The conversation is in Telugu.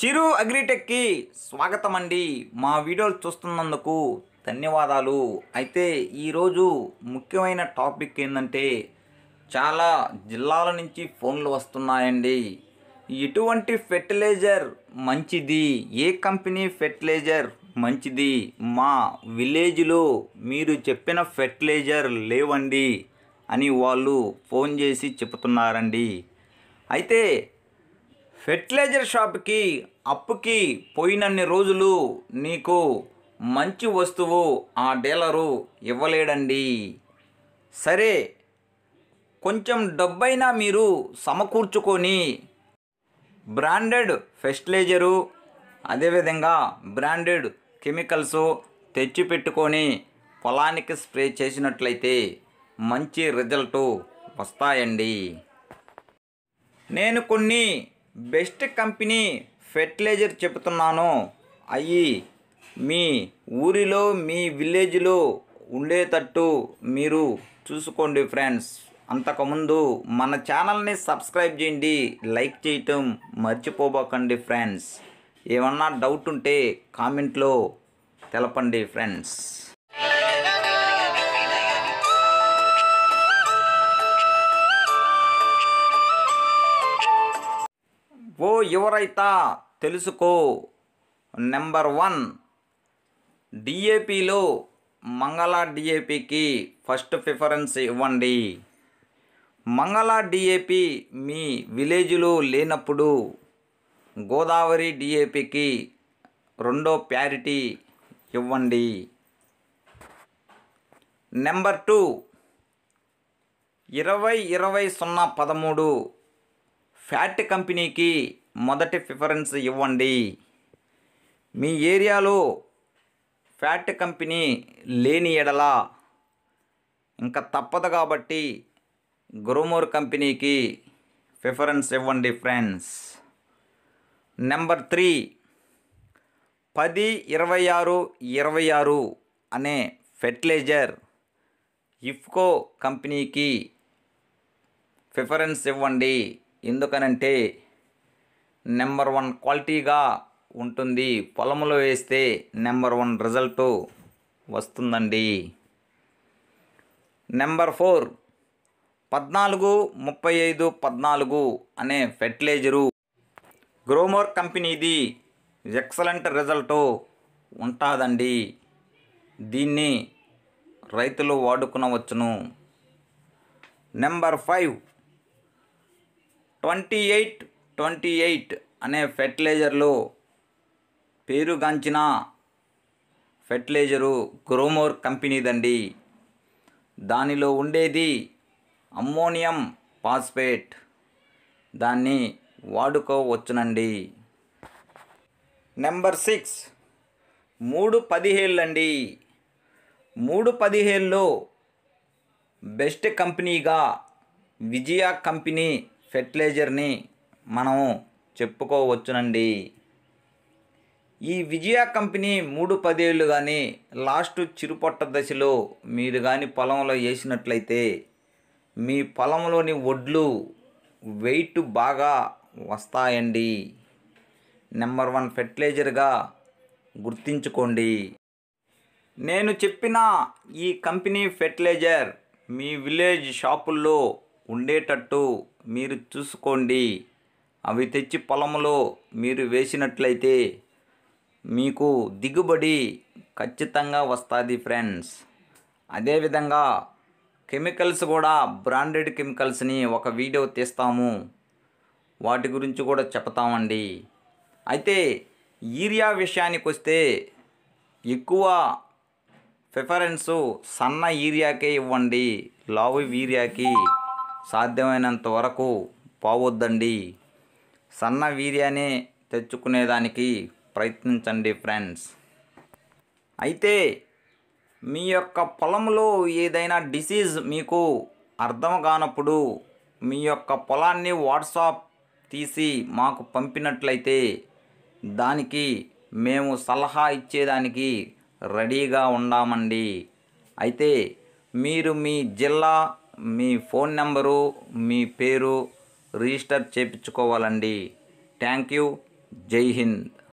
చిరు అగ్రిటెక్కి స్వాగతం అండి మా వీడియోలు చూస్తున్నందుకు ధన్యవాదాలు అయితే ఈరోజు ముఖ్యమైన టాపిక్ ఏంటంటే చాలా జిల్లాల నుంచి ఫోన్లు వస్తున్నాయండి ఎటువంటి ఫెర్టిలైజర్ మంచిది ఏ కంపెనీ ఫెర్టిలైజర్ మంచిది మా విలేజ్లో మీరు చెప్పిన ఫెర్టిలైజర్ లేవండి అని వాళ్ళు ఫోన్ చేసి చెబుతున్నారండి అయితే ఫెర్టిలైజర్ షాప్కి అప్పుకి పోయినన్ని రోజులు నీకు మంచి వస్తువు ఆ డీలరు ఇవ్వలేడండి సరే కొంచెం డబ్బైనా మీరు సమకూర్చుకొని బ్రాండెడ్ ఫెస్టిలైజరు అదేవిధంగా బ్రాండెడ్ కెమికల్స్ తెచ్చిపెట్టుకొని పొలానికి స్ప్రే చేసినట్లయితే మంచి రిజల్టు వస్తాయండి నేను కొన్ని బెస్ట్ కంపెనీ ఫెర్టిలైజర్ చెబుతున్నాను అయ్యి మీ ఊరిలో మీ విలేజ్లో ఉండేటట్టు మీరు చూసుకోండి ఫ్రెండ్స్ అంతకుముందు మన ఛానల్ని సబ్స్క్రైబ్ చేయండి లైక్ చేయటం మర్చిపోబోకండి ఫ్రెండ్స్ ఏమన్నా డౌట్ ఉంటే కామెంట్లో తెలపండి ఫ్రెండ్స్ ఓ ఎవరైతా తెలుసుకో నెంబర్ వన్ డిఏపిలో మంగళ డిఏపికి ఫస్ట్ ప్రిఫరెన్స్ ఇవ్వండి మంగళ డిఏపి మీ విలేజ్లో లేనప్పుడు గోదావరి డిఏపికి రెండో ప్యారిటీ ఇవ్వండి నెంబర్ టూ ఇరవై ఇరవై సున్నా పదమూడు ఫ్యాట్ కంపెనీకి మొదటి ప్రిఫరెన్స్ ఇవ్వండి మీ ఏరియాలో ఫ్యాట్ కంపెనీ లేని ఎడల ఇంకా తప్పదు కాబట్టి గ్రోమోర్ కంపెనీకి ప్రిఫరెన్స్ ఇవ్వండి ఫ్రెండ్స్ నెంబర్ త్రీ పది ఇరవై ఆరు ఇరవై ఆరు అనే ఫెర్టిలైజర్ ఇఫ్కో కంపెనీకి ప్రిఫరెన్స్ ఇవ్వండి ఎందుకనంటే నెంబర్ వన్ క్వాలిటీగా ఉంటుంది పొలంలో వేస్తే నెంబర్ వన్ రిజల్ట్ వస్తుందండి నెంబర్ ఫోర్ పద్నాలుగు ముప్పై ఐదు పద్నాలుగు అనే ఫెర్టిలైజరు గ్రోమోర్ కంపెనీది ఎక్సలెంట్ రిజల్ట్ ఉంటుందండి దీన్ని రైతులు వాడుకునవచ్చును number five twenty eight twenty eight అనే ఫెర్టిలైజర్లు పేరుగాంచిన ఫెర్టిలైజరు గ్రోమోర్ కంపెనీదండి దానిలో ఉండేది అమ్మోనియం ఫాస్ఫేట్ దాన్ని వాడుకోవచ్చునండి నెంబర్ సిక్స్ మూడు పదిహేళ్ళండి మూడు పదిహేళ్ళలో బెస్ట్ కంపెనీగా విజయ కంపెనీ ఫెర్టిలైజర్ని మనం చెప్పుకోవచ్చునండి ఈ విజయ కంపెనీ మూడు పదేళ్ళు కానీ లాస్ట్ చిరుపొట్ట దశలో మీరు కానీ పొలంలో వేసినట్లయితే మీ పొలంలోని వడ్లు వెయిట్ బాగా వస్తాయండి నెంబర్ వన్ ఫెర్టిలైజర్గా గుర్తించుకోండి నేను చెప్పిన ఈ కంపెనీ ఫెర్టిలైజర్ మీ విలేజ్ షాపుల్లో ఉండేటట్టు మీరు చూసుకోండి అవి తెచ్చి పొలంలో మీరు వేసినట్లయితే మీకు దిగుబడి ఖచ్చితంగా వస్తుంది ఫ్రెండ్స్ అదేవిధంగా కెమికల్స్ కూడా బ్రాండెడ్ కెమికల్స్ని ఒక వీడియో తీస్తాము వాటి గురించి కూడా చెప్తామండి అయితే ఈరియా విషయానికి వస్తే ఎక్కువ ప్రిఫరెన్సు సన్న ఈరియాకే ఇవ్వండి లావు ఈరియాకి సాధ్యమైనంత వరకు పోవద్దండి సన్న వీర్యాన్ని తెచ్చుకునేదానికి ప్రయత్నించండి ఫ్రెండ్స్ అయితే మీ యొక్క పొలంలో ఏదైనా డిసీజ్ మీకు అర్థం కానప్పుడు మీ యొక్క పొలాన్ని వాట్సాప్ తీసి మాకు పంపినట్లయితే దానికి మేము సలహా ఇచ్చేదానికి రెడీగా ఉండామండి అయితే మీరు మీ జిల్లా మీ ఫోన్ నెంబరు మీ పేరు రిజిస్టర్ చేయించుకోవాలండి థ్యాంక్ యూ జై హింద్